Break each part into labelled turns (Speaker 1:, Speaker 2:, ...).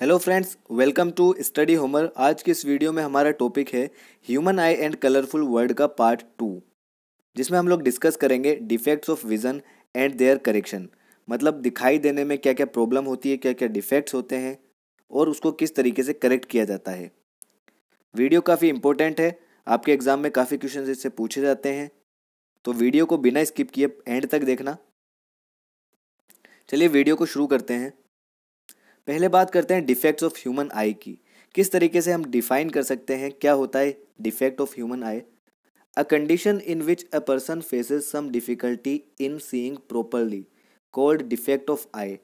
Speaker 1: hello friends welcome to study Homer आज के इस वीडियो में हमारा टॉपिक है human eye and colourful world का पार्ट टू जिसमें हम लोग डिस्कस करेंगे defects of vision and their correction मतलब दिखाई देने में क्या क्या प्रॉब्लम होती है क्या क्या डिफेक्ट्स होते हैं और उसको किस तरीके से करेक्ट किया जाता है वीडियो काफ़ी इंपॉर्टेंट है आपके एग्ज़ाम में काफ़ी क्वेश्चन इससे पूछे जाते हैं तो वीडियो को बिना स्किप किए एंड तक देखना चलिए वीडियो को शुरू करते हैं पहले बात करते हैं डिफेक्ट्स ऑफ ह्यूमन आई की किस तरीके से हम डिफाइन कर सकते हैं क्या होता है defect of human eye a condition in which a person faces some difficulty in seeing properly called defect of eye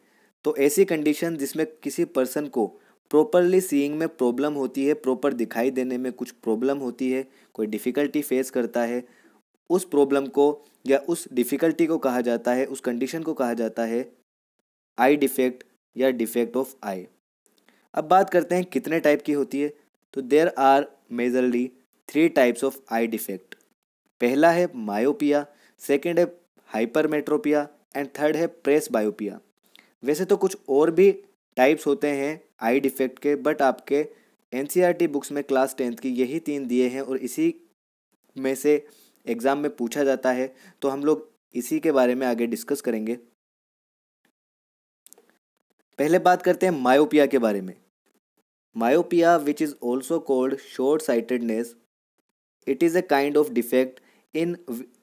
Speaker 1: तो ऐसी कंडीशन जिसमें किसी पर्सन को प्रॉपरली सीइंग में प्रॉब्लम होती है प्रॉपर दिखाई देने में कुछ प्रॉब्लम होती है कोई डिफ़िकल्टी फेस करता है उस प्रॉब्लम को या उस डिफ़िकल्टी को कहा जाता है उस कंडीशन को कहा जाता है आई डिफेक्ट या डिफेक्ट ऑफ आई अब बात करते हैं कितने टाइप की होती है तो there are majorly three types of eye defect पहला है मायोपिया सेकेंड है हाइपरमेट्रोपिया एंड थर्ड है प्रेस बायोपिया वैसे तो कुछ और भी टाइप्स होते हैं आई डिफेक्ट के बट आपके एन बुक्स में क्लास टेंथ की यही तीन दिए हैं और इसी में से एग्ज़ाम में पूछा जाता है तो हम लोग इसी के बारे में आगे डिस्कस करेंगे पहले बात करते हैं मायोपिया के बारे में myopia which is also called short sightedness it is a kind of defect in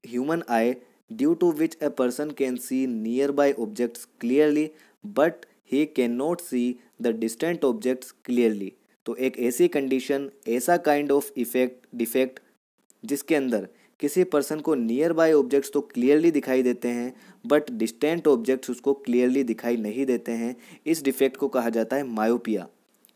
Speaker 1: human eye due to which a person can see near by objects clearly but he can not see the distant objects clearly तो एक ऐसी condition ऐसा kind of effect defect जिसके अंदर किसी person को near by objects तो clearly दिखाई देते हैं बट डिस्टेंट ऑब्जेक्ट्स उसको क्लियरली दिखाई नहीं देते हैं इस डिफेक्ट को कहा जाता है मायोपिया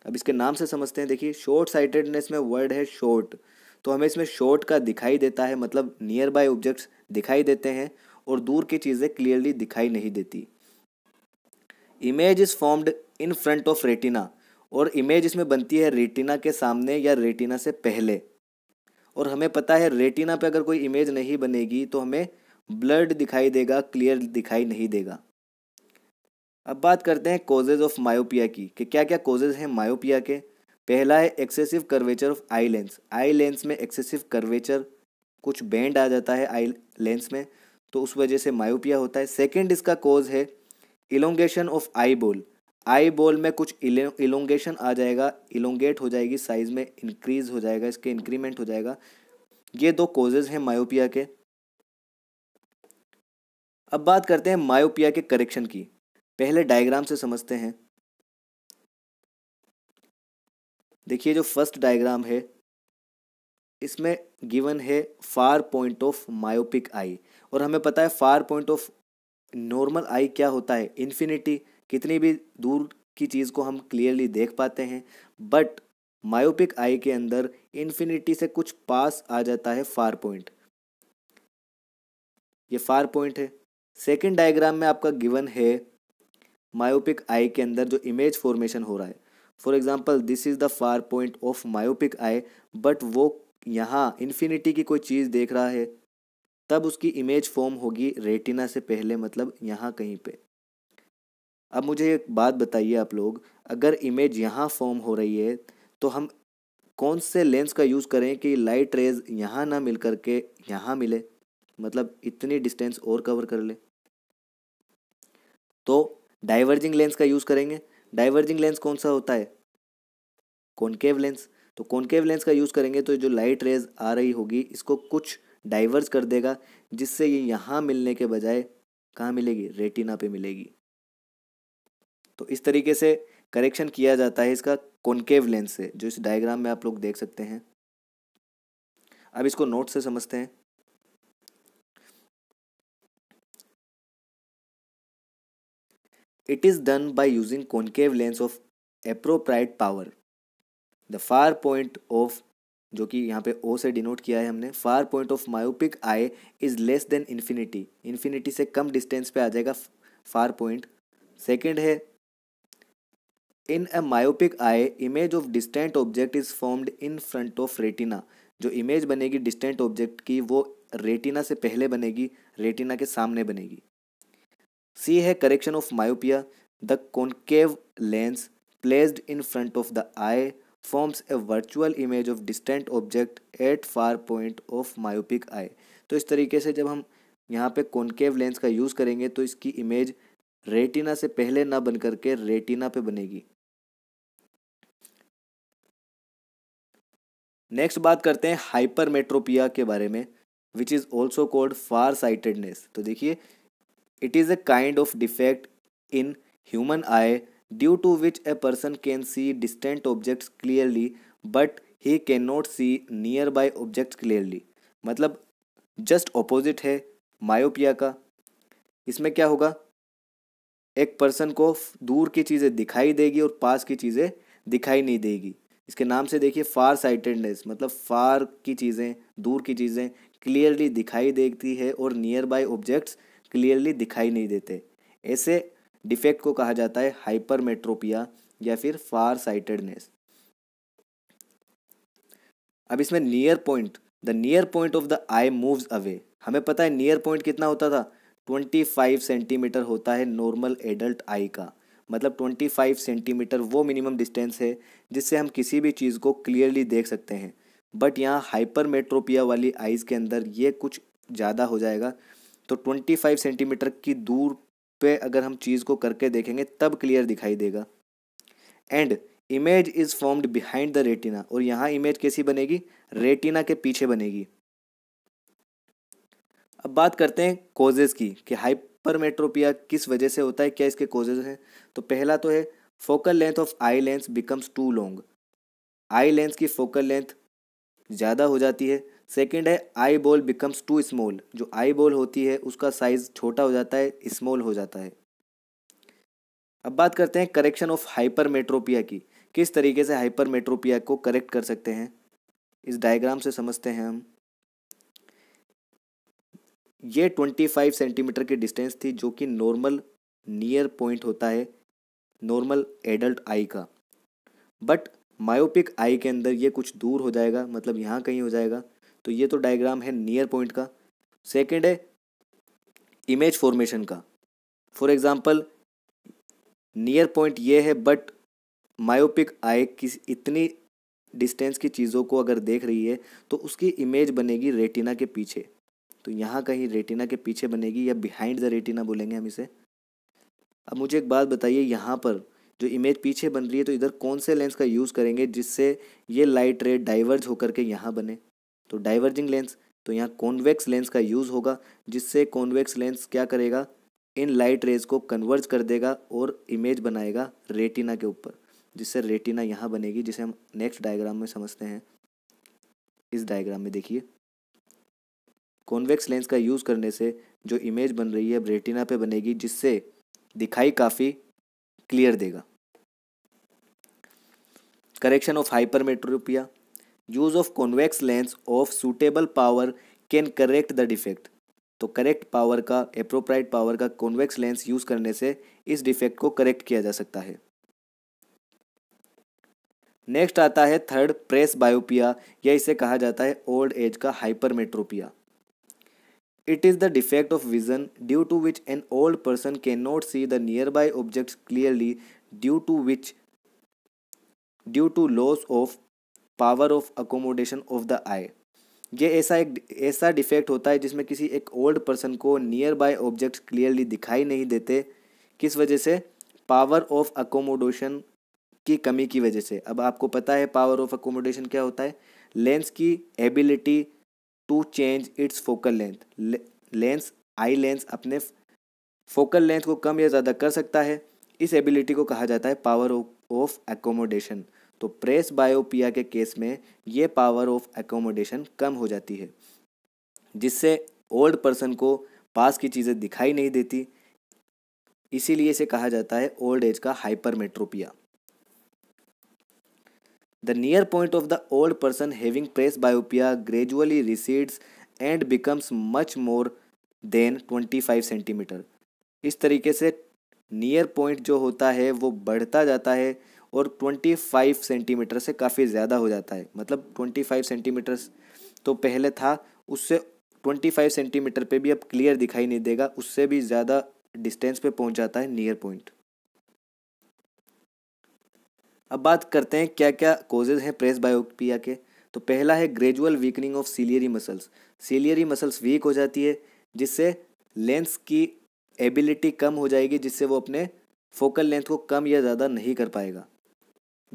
Speaker 1: अब इसके नाम से समझते हैं देखिए शॉर्ट साइटेडनेस में वर्ड है शॉर्ट तो हमें इसमें शॉर्ट का दिखाई देता है मतलब नियर बाय ऑब्जेक्ट्स दिखाई देते हैं और दूर की चीज़ें क्लियरली दिखाई नहीं देती image is formed in front of retina और इमेज इसमें बनती है रेटिना के सामने या रेटिना से पहले और हमें पता है रेटिना पे अगर कोई इमेज नहीं बनेगी तो हमें ब्लड दिखाई देगा क्लियर दिखाई नहीं देगा अब बात करते हैं कॉजेज ऑफ मायोपिया की कि क्या क्या कोजेज हैं मायोपिया के पहला है excessive curvature of eye lens eye lens में एक्सेसिव कर्वेचर कुछ बैंड आ जाता है आई लेंस में तो उस वजह से मायोपिया होता है सेकेंड इसका कॉज है इलोंगेशन ऑफ आई बोल आई बॉल में कुछ इलोंगेशन आ जाएगा इलोंगेट हो जाएगी साइज़ में इंक्रीज हो जाएगा इसके इंक्रीमेंट हो जाएगा ये दो कोजेज हैं मायोपिया के अब बात करते हैं मायोपिया के करेक्शन की पहले डायग्राम से समझते हैं देखिए जो फर्स्ट डायग्राम है इसमें गिवन है far point of myopic eye और हमें पता है far point of normal eye क्या होता है इन्फिनिटी कितनी भी दूर की चीज़ को हम क्लियरली देख पाते हैं बट मायोपिक आई के अंदर इन्फिनिटी से कुछ पास आ जाता है फार पॉइंट ये फार पॉइंट है सेकेंड डायग्राम में आपका गिवन है मायोपिक आई के अंदर जो इमेज फॉर्मेशन हो रहा है for example this is the far point of myopic eye but वो यहाँ इन्फिनिटी की कोई चीज़ देख रहा है तब उसकी इमेज फॉर्म होगी रेटिना से पहले मतलब यहाँ कहीं पे अब मुझे एक बात बताइए आप लोग अगर इमेज यहाँ फॉर्म हो रही है तो हम कौन से लेंस का यूज़ करें कि लाइट रेज यहाँ ना मिल कर के यहाँ मिले मतलब इतनी डिस्टेंस और कवर कर ले तो डाइवर्जिंग लेंस का यूज़ करेंगे डाइवर्जिंग लेंस कौन सा होता है कॉनकेव लेंस तो कॉनकेव लेंस का यूज़ करेंगे तो जो लाइट रेज आ रही होगी इसको कुछ डाइवर्स कर देगा जिससे ये यहाँ मिलने के बजाय कहाँ मिलेगी रेटिना पे मिलेगी तो इस तरीके से करेक्शन किया जाता है इसका कॉन्केव लेंस से जो इस डायग्राम में आप लोग देख सकते हैं अब इसको नोट से समझते हैं it is done by using concave lens of appropriate power the far point of जो कि यहाँ पे ओ से डिनोट किया है हमने far point of myopic eye is less than infinity infinity से कम डिस्टेंस पे आ जाएगा फार पॉइंट सेकेंड है in a myopic eye image of distant object is formed in front of retina जो इमेज बनेगी डिस्टेंट ऑब्जेक्ट की वो रेटिना से पहले बनेगी रेटिना के सामने बनेगी सी है correction of myopia the concave lens placed in front of the eye forms a virtual image of distant object at far point of myopic eye तो इस तरीके से जब हम यहाँ पे कॉन्केव लेंस का यूज़ करेंगे तो इसकी इमेज रेटिना से पहले ना बन करके रेटिना पे बनेगी नेक्स्ट बात करते हैं हाइपरमेट्रोपिया के बारे में which is also called far sightedness तो देखिए it is a kind of defect in human eye due to which a person can see distant objects clearly but he can not see near by objects clearly मतलब just opposite है myopia का इसमें क्या होगा एक person को दूर की चीज़ें दिखाई देगी और पास की चीज़ें दिखाई नहीं देगी इसके नाम से देखिए फार साइटेडनेस मतलब फार की चीज़ें दूर की चीज़ें क्लियरली दिखाई देती है और नियर बाई ऑब्जेक्ट्स क्लियरली दिखाई नहीं देते ऐसे डिफेक्ट को कहा जाता है हाइपर मेट्रोपिया या फिर फार साइटेडनेस अब इसमें near point the near point of the eye moves away हमें पता है नियर पॉइंट कितना होता था ट्वेंटी फाइव सेंटीमीटर होता है नॉर्मल एडल्ट आई का मतलब 25 सेंटीमीटर वो मिनिमम डिस्टेंस है जिससे हम किसी भी चीज़ को क्लियरली देख सकते हैं बट यहाँ हाइपर मेट्रोपिया वाली आइज़ के अंदर ये कुछ ज़्यादा हो जाएगा तो 25 सेंटीमीटर की दूर पे अगर हम चीज़ को करके देखेंगे तब क्लियर दिखाई देगा and image is formed behind the retina और यहाँ इमेज कैसी बनेगी रेटिना के पीछे बनेगी अब बात करते हैं कोजेज़ की कि हाइप हाइपरमेट्रोपिया किस वजह से होता है क्या इसके कोजेज हैं तो पहला तो है focal length of eye lens becomes too long eye lens की फोकल लेंथ ज़्यादा हो जाती है सेकेंड है eye ball becomes too small जो आई बॉल होती है उसका साइज छोटा हो जाता है स्मॉल हो जाता है अब बात करते हैं करेक्शन ऑफ हाइपरमेट्रोपिया की किस तरीके से हाइपरमेट्रोपिया को करेक्ट कर सकते हैं इस डायग्राम से समझते हैं हम ये 25 सेंटीमीटर की डिस्टेंस थी जो कि नॉर्मल नियर पॉइंट होता है नॉर्मल एडल्ट आई का बट मायोपिक आई के अंदर ये कुछ दूर हो जाएगा मतलब यहाँ कहीं हो जाएगा तो ये तो डायग्राम है नियर पॉइंट का सेकेंड है इमेज फॉर्मेशन का फॉर एग्ज़ाम्पल नियर पॉइंट ये है बट मायोपिक आई किस इतनी डिस्टेंस की चीज़ों को अगर देख रही है तो उसकी इमेज बनेगी रेटिना के पीछे तो यहाँ कहीं रेटिना के पीछे बनेगी या बिहाइंड द रेटिना बोलेंगे हम इसे अब मुझे एक बात बताइए यहाँ पर जो इमेज पीछे बन रही है तो इधर कौन से लेंस का यूज़ करेंगे जिससे ये लाइट रे डाइवर्ज होकर के यहाँ बने तो डाइवर्जिंग लेंस तो यहाँ कॉन्वेक्स लेंस का यूज़ होगा जिससे कॉन्वेक्स लेंस क्या करेगा इन लाइट रेज को कन्वर्ज कर देगा और इमेज बनाएगा रेटिना के ऊपर जिससे रेटिना यहाँ बनेगी जिसे हम नेक्स्ट डायग्राम में समझते हैं इस डायग्राम में देखिए कॉन्वेक्स लेंस का यूज़ करने से जो इमेज बन रही है रेटिना पे बनेगी जिससे दिखाई काफ़ी क्लियर देगा correction of hypermetropia use of convex lens of suitable power can correct the defect तो करेक्ट पावर का अप्रोप्राइट पावर का कॉन्वेक्स लेंस यूज़ करने से इस डिफेक्ट को करेक्ट किया जा सकता है नेक्स्ट आता है थर्ड प्रेस बायोपिया या इसे कहा जाता है ओल्ड एज का hypermetropia It is the defect of vision due to which an old person cannot see the nearby objects clearly due to which due to loss of power of accommodation of the eye ये ऐसा एक ऐसा defect होता है जिसमें किसी एक old person को नियर बाय ऑब्जेक्ट्स क्लियरली दिखाई नहीं देते किस वजह से पावर ऑफ अकोमोडेशन की कमी की वजह से अब आपको पता है पावर ऑफ अकोमोडेशन क्या होता है लेंस की ability to change its focal length lens eye lens अपने फोकल लेंथ को कम या ज़्यादा कर सकता है इस एबिलिटी को कहा जाता है पावर ऑफ एकोमोडेशन तो प्रेस बायोपिया के केस में ये पावर ऑफ एकोमोडेशन कम हो जाती है जिससे ओल्ड पर्सन को पास की चीज़ें दिखाई नहीं देती इसीलिए इसे कहा जाता है ओल्ड एज का hypermetropia The near point of the old person having presbyopia gradually recedes and becomes much more than 25 centimetre इस तरीके से नियर पॉइंट जो होता है वो बढ़ता जाता है और 25 सेंटीमीटर से काफ़ी ज़्यादा हो जाता है मतलब 25 सेंटीमीटर तो पहले था उससे 25 सेंटीमीटर पे भी अब क्लियर दिखाई नहीं देगा उससे भी ज़्यादा डिस्टेंस पे पहुंच जाता है नियर पॉइंट अब बात करते हैं क्या क्या कोजेज हैं प्रेस बायोपिया के तो पहला है gradual weakening of ciliary muscles ciliary muscles weak हो जाती है जिससे लेंस की एबिलिटी कम हो जाएगी जिससे वो अपने फोकल लेंथ को कम या ज़्यादा नहीं कर पाएगा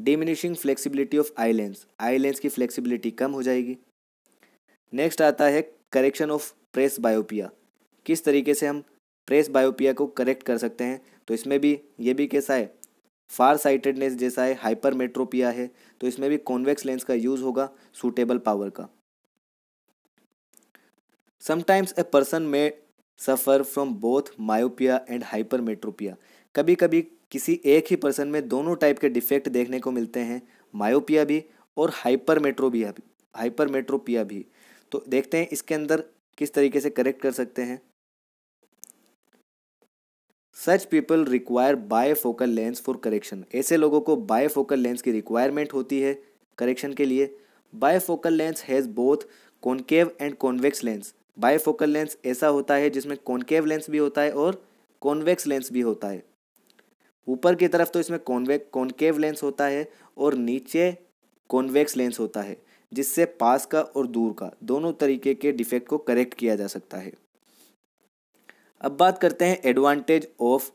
Speaker 1: diminishing flexibility of eye lens eye lens की फ्लेक्सिबिलिटी कम हो जाएगी नेक्स्ट आता है करेक्शन ऑफ प्रेस बायोपिया किस तरीके से हम प्रेस बायोपिया को करेक्ट कर सकते हैं तो इसमें भी ये भी कैसा है फार साइटेडनेस जैसा है हाइपर मेट्रोपिया है तो इसमें भी कॉन्वेक्स लेंस का यूज होगा सूटेबल पावर का sometimes a person may suffer from both myopia and hypermetropia कभी कभी किसी एक ही पर्सन में दोनों टाइप के डिफेक्ट देखने को मिलते हैं मायोपिया भी और हाइपर मेट्रोपिया भी हाइपर मेट्रोपिया भी तो देखते हैं इसके अंदर किस तरीके से करेक्ट कर सकते हैं such people require bifocal lens for correction ऐसे लोगों को बाय फोकल लेंस की रिक्वायरमेंट होती है करेक्शन के लिए bifocal lens has both concave and convex lens bifocal lens ऐसा होता है जिसमें कॉन्केव लेंस भी होता है और कॉन्वेक्स लेंस भी होता है ऊपर की तरफ तो इसमें कॉन्वे कॉन्केव लेंस होता है और नीचे कॉन्वेक्स लेंस होता है जिससे पास का और दूर का दोनों तरीके के डिफेक्ट को करेक्ट किया जा सकता है अब बात करते हैं advantage of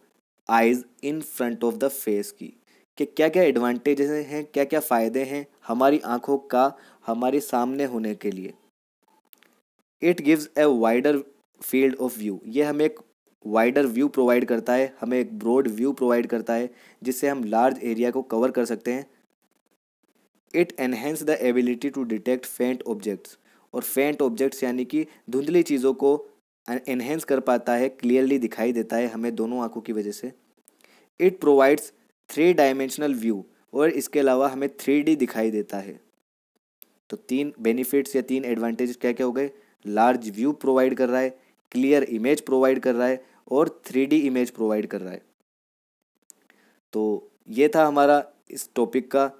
Speaker 1: eyes in front of the face की कि क्या क्या एडवांटेजेस हैं क्या क्या फ़ायदे हैं हमारी आँखों का हमारे सामने होने के लिए it gives a wider field of view ये हमें एक वाइडर व्यू प्रोवाइड करता है हमें एक ब्रॉड व्यू प्रोवाइड करता है जिससे हम लार्ज एरिया को कवर कर सकते हैं it enhance the ability to detect faint objects और फेंट ऑब्जेक्ट्स यानी कि धुंधली चीज़ों को एनहेंस कर पाता है क्लियरली दिखाई देता है हमें दोनों आंखों की वजह से it provides three dimensional view और इसके अलावा हमें थ्री दिखाई देता है तो तीन बेनिफिट्स या तीन एडवांटेज क्या क्या हो गए लार्ज व्यू प्रोवाइड कर रहा है क्लियर इमेज प्रोवाइड कर रहा है और थ्री इमेज प्रोवाइड कर रहा है तो ये था हमारा इस टॉपिक का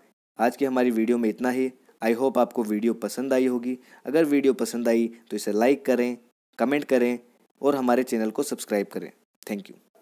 Speaker 1: आज की हमारी वीडियो में इतना ही आई होप आपको वीडियो पसंद आई होगी अगर वीडियो पसंद आई तो इसे लाइक करें कमेंट करें और हमारे चैनल को सब्सक्राइब करें थैंक यू